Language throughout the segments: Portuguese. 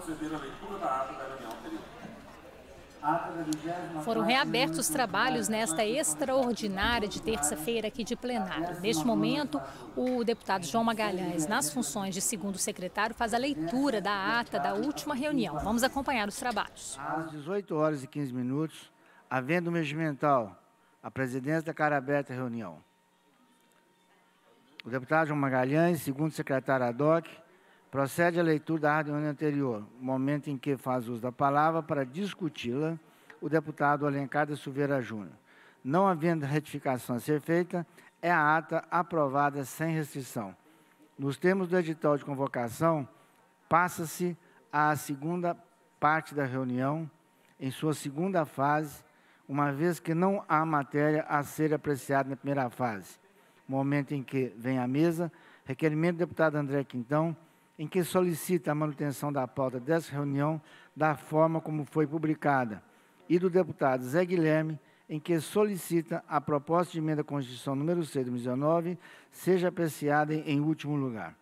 proceder à leitura da ata da reunião anterior. Foram reabertos os trabalhos nesta extraordinária de terça-feira aqui de plenário. Neste momento, o deputado João Magalhães, nas funções de segundo secretário, faz a leitura da ata da última reunião. Vamos acompanhar os trabalhos. Às 18 horas e 15 minutos, havendo regimental, a presidência da cara aberta reunião. O deputado João Magalhães, segundo secretário ad hoc, Procede a leitura da reunião anterior, momento em que faz uso da palavra para discuti-la o deputado Alencar de Silveira Júnior. Não havendo retificação a ser feita, é a ata aprovada sem restrição. Nos termos do edital de convocação, passa-se à segunda parte da reunião, em sua segunda fase, uma vez que não há matéria a ser apreciada na primeira fase. Momento em que vem à mesa, requerimento do deputado André Quintão, em que solicita a manutenção da pauta dessa reunião da forma como foi publicada, e do deputado Zé Guilherme, em que solicita a proposta de emenda à Constituição número 6 de 2019 seja apreciada em último lugar.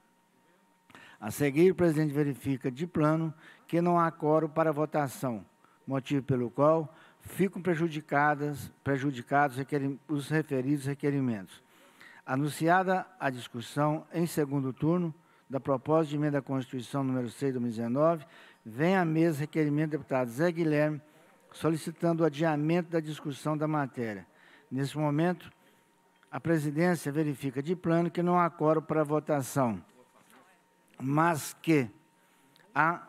A seguir, o presidente verifica de plano que não há coro para votação, motivo pelo qual ficam prejudicadas, prejudicados os referidos requerimentos. Anunciada a discussão em segundo turno, da proposta de emenda à Constituição número 6 de 2019, vem à mesa requerimento do deputado Zé Guilherme, solicitando o adiamento da discussão da matéria. Nesse momento, a presidência verifica de plano que não há coro para votação, mas que há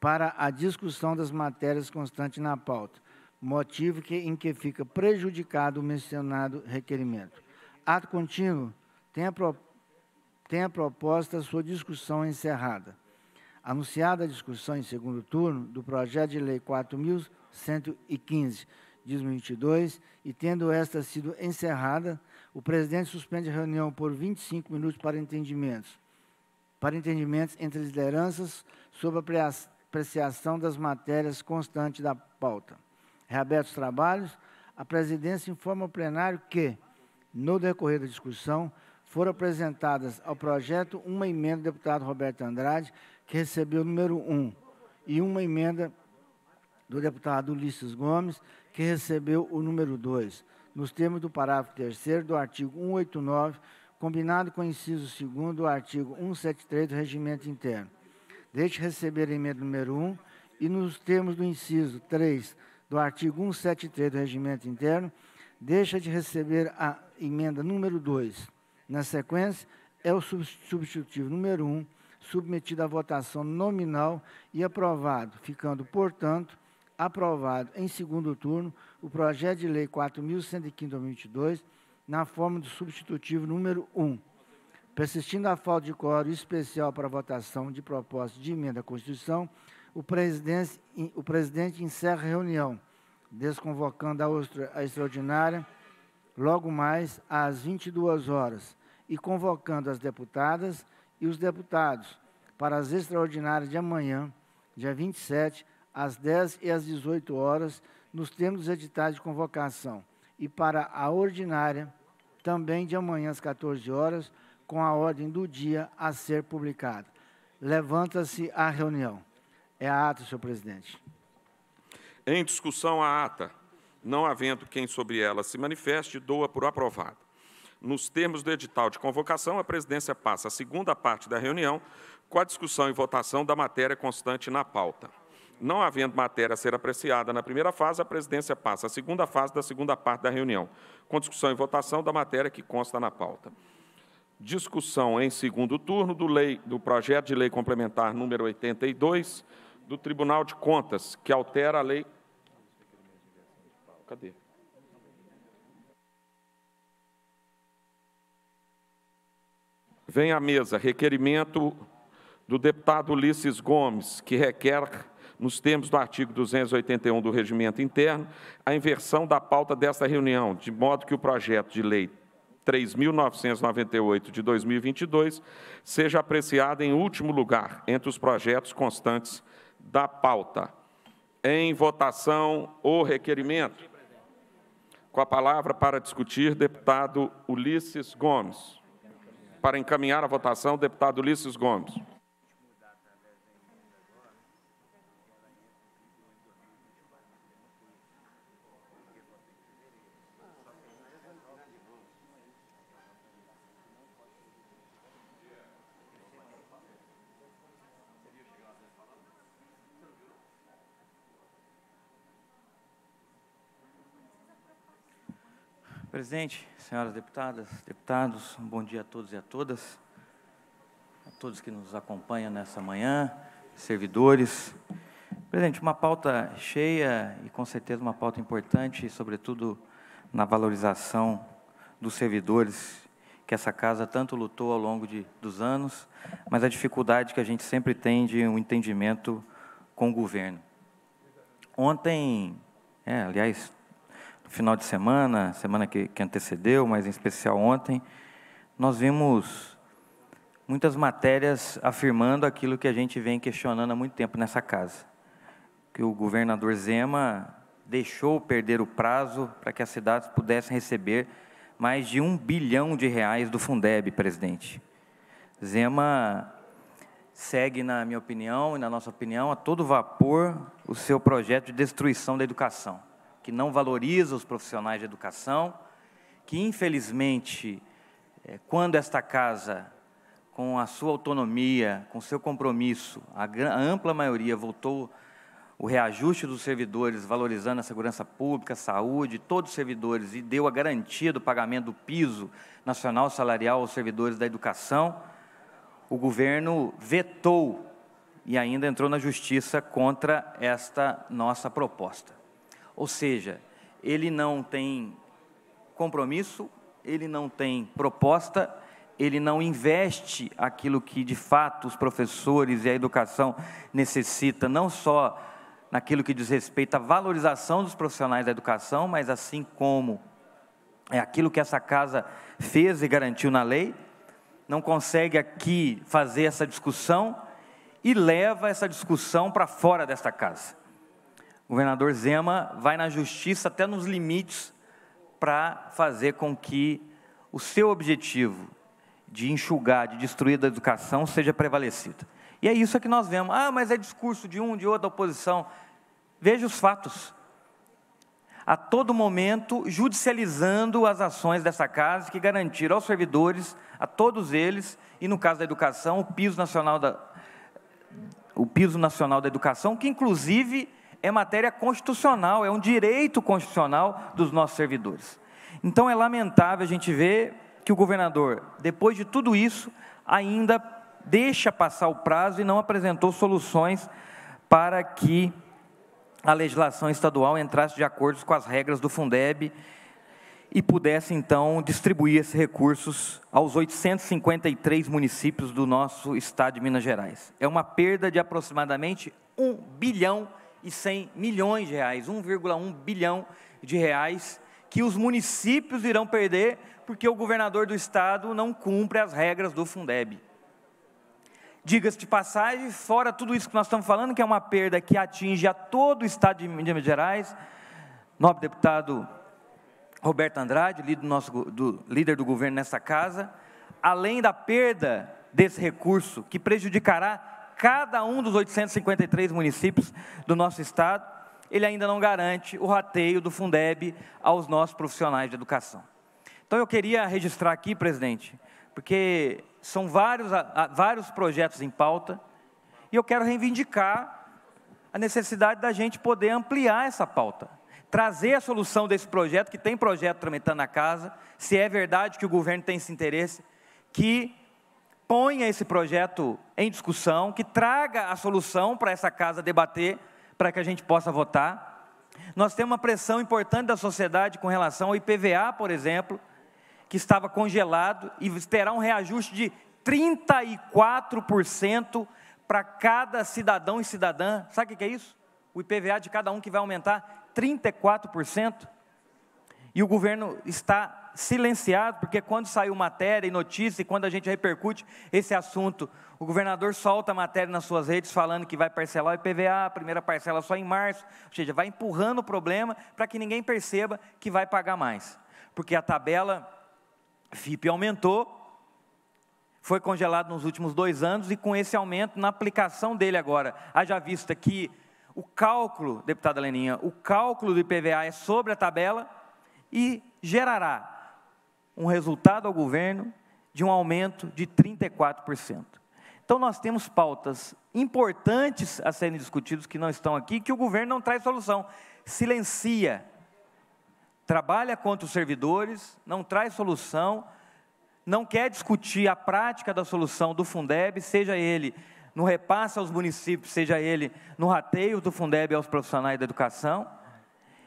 para a discussão das matérias constante na pauta, motivo que, em que fica prejudicado o mencionado requerimento. Ato contínuo tem a, proposta tenha proposta sua discussão encerrada. Anunciada a discussão em segundo turno do projeto de lei 4115, 22, e tendo esta sido encerrada, o presidente suspende a reunião por 25 minutos para entendimentos. Para entendimentos entre as lideranças sobre a apreciação das matérias constantes da pauta. Reabertos os trabalhos, a presidência informa o plenário que, no decorrer da discussão, foram apresentadas ao projeto uma emenda do deputado Roberto Andrade, que recebeu o número 1, e uma emenda do deputado Ulisses Gomes, que recebeu o número 2, nos termos do parágrafo 3 do artigo 189, combinado com o inciso 2 do artigo 173 do Regimento Interno. Deixe receber a emenda número 1 e, nos termos do inciso 3 do artigo 173 do Regimento Interno, deixa de receber a emenda número 2 na sequência, é o substitutivo número 1, um, submetido à votação nominal e aprovado, ficando, portanto, aprovado em segundo turno o projeto de lei 4.115-2022, na forma do substitutivo número 1. Persistindo a falta de quórum especial para a votação de proposta de emenda à Constituição, o presidente, o presidente encerra a reunião, desconvocando a, extraordinária logo mais às 22 horas, e convocando as deputadas e os deputados para as extraordinárias de amanhã, dia 27, às 10 e às 18 horas, nos termos editados de convocação, e para a ordinária, também de amanhã às 14 horas, com a ordem do dia a ser publicada. Levanta-se a reunião. É a ata, senhor presidente. Em discussão, a ata. Não havendo quem sobre ela se manifeste, doa por aprovada nos termos do edital de convocação, a presidência passa a segunda parte da reunião com a discussão e votação da matéria constante na pauta. Não havendo matéria a ser apreciada na primeira fase, a presidência passa a segunda fase da segunda parte da reunião, com discussão e votação da matéria que consta na pauta. Discussão em segundo turno do, lei, do projeto de lei complementar número 82 do Tribunal de Contas, que altera a lei. Cadê? Vem à mesa requerimento do deputado Ulisses Gomes, que requer, nos termos do artigo 281 do Regimento Interno, a inversão da pauta desta reunião, de modo que o projeto de lei 3.998 de 2022 seja apreciado em último lugar entre os projetos constantes da pauta. Em votação, o requerimento. Com a palavra para discutir, deputado Ulisses Gomes. Para encaminhar a votação, o deputado Ulisses Gomes. Presidente, senhoras deputadas, deputados, um bom dia a todos e a todas, a todos que nos acompanham nessa manhã, servidores. Presidente, uma pauta cheia e com certeza uma pauta importante, sobretudo na valorização dos servidores que essa casa tanto lutou ao longo de, dos anos, mas a dificuldade que a gente sempre tem de um entendimento com o governo. Ontem, é, aliás, final de semana, semana que, que antecedeu, mas em especial ontem, nós vimos muitas matérias afirmando aquilo que a gente vem questionando há muito tempo nessa casa. Que o governador Zema deixou perder o prazo para que as cidades pudessem receber mais de um bilhão de reais do Fundeb, presidente. Zema segue, na minha opinião e na nossa opinião, a todo vapor o seu projeto de destruição da educação que não valoriza os profissionais de educação, que infelizmente, eh, quando esta casa, com a sua autonomia, com seu compromisso, a, ampla maioria votou o reajuste dos servidores, valorizando a segurança pública, a saúde, todos os servidores, e deu a garantia do pagamento do piso nacional salarial aos servidores da educação, o governo vetou e ainda entrou na justiça contra esta nossa proposta. Ou seja, ele não tem compromisso, ele não tem proposta, ele não investe aquilo que de fato os professores e a educação necessita, não só naquilo que diz respeito à valorização dos profissionais da educação, mas assim como é aquilo que essa casa fez e garantiu na lei, não consegue aqui fazer essa discussão e leva essa discussão para fora desta casa. O governador Zema vai na justiça até nos limites para fazer com que o seu objetivo de enxugar, de destruir da educação seja prevalecido. E é isso que nós vemos. Ah, mas é discurso de um, de outro, da oposição. Veja os fatos. A todo momento, judicializando as ações dessa casa que garantiram aos servidores, a todos eles, e no caso da educação, o piso nacional da, o piso nacional da educação, que inclusive é matéria constitucional, é um direito constitucional dos nossos servidores. Então é lamentável a gente ver que o governador, depois de tudo isso, ainda deixa passar o prazo e não apresentou soluções para que a legislação estadual entrasse de acordo com as regras do Fundeb e pudesse, então, distribuir esses recursos aos 853 municípios do nosso estado de Minas Gerais. É uma perda de aproximadamente um bilhão de e 100 milhões de reais, 1,1 bilhão de reais, que os municípios irão perder porque o governador do estado não cumpre as regras do Fundeb. Diga-se de passagem, fora tudo isso que nós estamos falando, que é uma perda que atinge a todo o estado de Minas Gerais, nobre deputado Roberto Andrade, líder do, nosso, do, líder do governo nessa casa, além da perda desse recurso, que prejudicará cada um dos 853 municípios do nosso estado, ele ainda não garante o rateio do Fundeb aos nossos profissionais de educação. Então eu queria registrar aqui, presidente, porque são vários, vários projetos em pauta, e eu quero reivindicar a necessidade da gente poder ampliar essa pauta, trazer a solução desse projeto, que tem projeto tramitando na casa, se é verdade que o governo tem esse interesse, que ponha esse projeto em discussão, que traga a solução para essa casa debater, para que a gente possa votar. Nós temos uma pressão importante da sociedade com relação ao IPVA, por exemplo, que estava congelado e terá um reajuste de 34% para cada cidadão e cidadã. Sabe o que é isso? O IPVA de cada um que vai aumentar 34%. E o governo está silenciado, porque quando saiu matéria e notícia, e quando a gente repercute esse assunto, o governador solta a matéria nas suas redes falando que vai parcelar o IPVA, a primeira parcela só em março, ou seja, vai empurrando o problema para que ninguém perceba que vai pagar mais. Porque a tabela FIP aumentou, foi congelado nos últimos dois anos, e com esse aumento, na aplicação dele agora, haja vista que o cálculo, deputada Leninha, o cálculo do IPVA é sobre a tabela e gerará um resultado ao governo de um aumento de 34%. Então, nós temos pautas importantes a serem discutidas que não estão aqui, que o governo não traz solução. Silencia, trabalha contra os servidores, não traz solução, não quer discutir a prática da solução do Fundeb, seja ele no repasse aos municípios, seja ele no rateio do Fundeb aos profissionais da educação.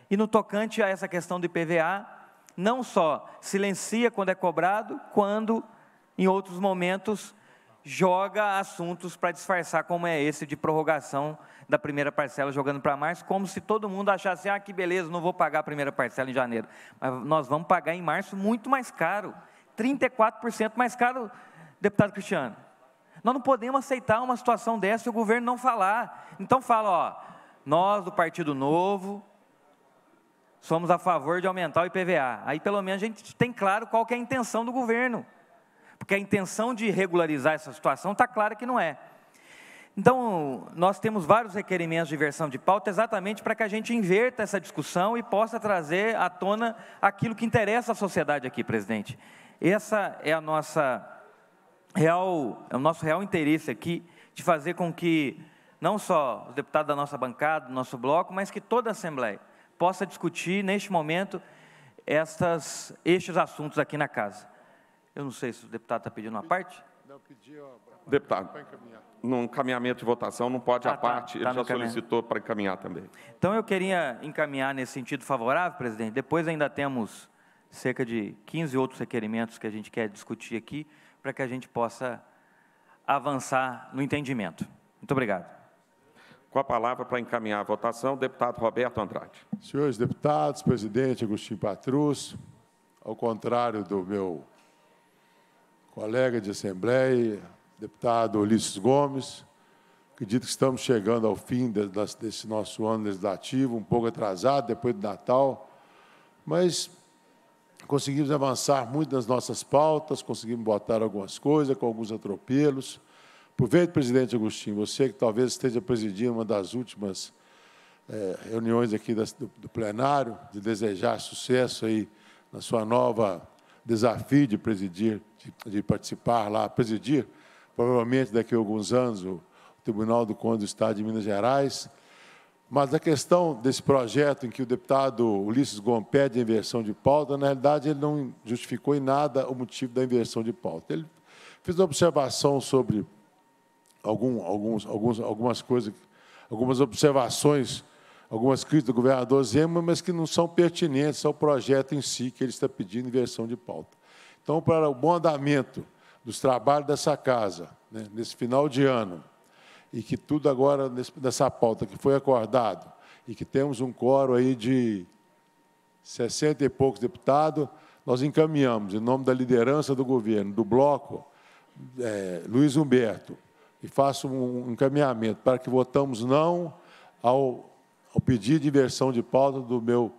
E no tocante a essa questão do IPVA, não só silencia quando é cobrado, quando, em outros momentos, joga assuntos para disfarçar, como é esse de prorrogação da primeira parcela, jogando para março, como se todo mundo achasse, ah, que beleza, não vou pagar a primeira parcela em janeiro. Mas nós vamos pagar em março muito mais caro, 34% mais caro, deputado Cristiano. Nós não podemos aceitar uma situação dessa e o governo não falar. Então fala, ó, nós do Partido Novo, somos a favor de aumentar o IPVA. Aí pelo menos a gente tem claro qual é a intenção do governo. Porque a intenção de regularizar essa situação está clara que não é. Então, nós temos vários requerimentos de versão de pauta exatamente para que a gente inverta essa discussão e possa trazer à tona aquilo que interessa à sociedade aqui, presidente. Essa é a nossa real, é o nosso real interesse aqui de fazer com que não só os deputados da nossa bancada, do nosso bloco, mas que toda a Assembleia possa discutir neste momento estas, estes assuntos aqui na casa. Eu não sei se o deputado está pedindo uma parte. Não, pedi, deputado, no encaminhamento de votação não pode ah, a tá, parte, tá ele já solicitou para encaminhar também. Então eu queria encaminhar nesse sentido favorável, presidente. Depois ainda temos cerca de 15 outros requerimentos que a gente quer discutir aqui para que a gente possa avançar no entendimento. Muito obrigado. Com a palavra para encaminhar a votação, o deputado Roberto Andrade. Senhores deputados, presidente Agostinho Patrus, ao contrário do meu colega de Assembleia, deputado Ulisses Gomes, acredito que estamos chegando ao fim desse nosso ano legislativo, um pouco atrasado, depois do Natal, mas conseguimos avançar muito nas nossas pautas, conseguimos botar algumas coisas com alguns atropelos, Aproveito, presidente Agostinho, você que talvez esteja presidindo uma das últimas é, reuniões aqui das, do, do, plenário, de desejar sucesso aí na sua nova desafio de presidir, de, de participar lá, presidir, provavelmente daqui a alguns anos, o, o Tribunal do Conde do Estado de Minas Gerais. Mas a questão desse projeto em que o deputado Ulisses Gomes pede a inversão de pauta, na realidade, ele não justificou em nada o motivo da inversão de pauta. Ele fez uma observação sobre algum, alguns, alguns, algumas coisas, algumas observações, algumas críticas do governador Zema, mas que não são pertinentes ao projeto em si, que ele está pedindo em versão de pauta. Então, para o bom andamento dos trabalhos dessa casa, né, nesse final de ano, e que tudo agora, nesse, nessa pauta que foi acordado, e que temos um coro aí de 60 e poucos deputados, nós encaminhamos, em nome da liderança do governo, do bloco, é, Luiz Humberto, e faço um encaminhamento para que votamos não ao, ao pedido de inversão de pauta do meu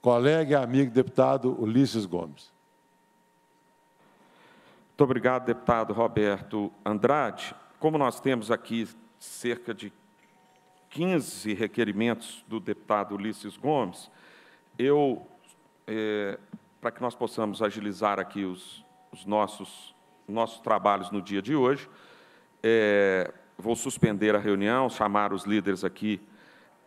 colega e amigo deputado Ulisses Gomes. Muito obrigado, deputado Roberto Andrade. Como nós temos aqui cerca de 15 requerimentos do deputado Ulisses Gomes, eu, é, para que nós possamos agilizar aqui os, os nossos, nossos trabalhos no dia de hoje, é, vou suspender a reunião, chamar os líderes aqui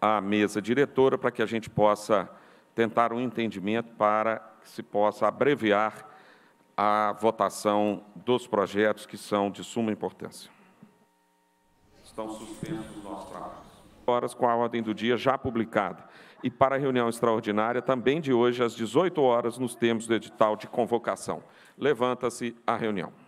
à mesa diretora para que a gente possa tentar um entendimento para que se possa abreviar a votação dos projetos que são de suma importância. Estão suspensos os nossos trabalhos. Horas com a ordem do dia já publicada. E para a reunião extraordinária, também de hoje, às 18 horas, nos termos do edital de convocação. Levanta-se a reunião.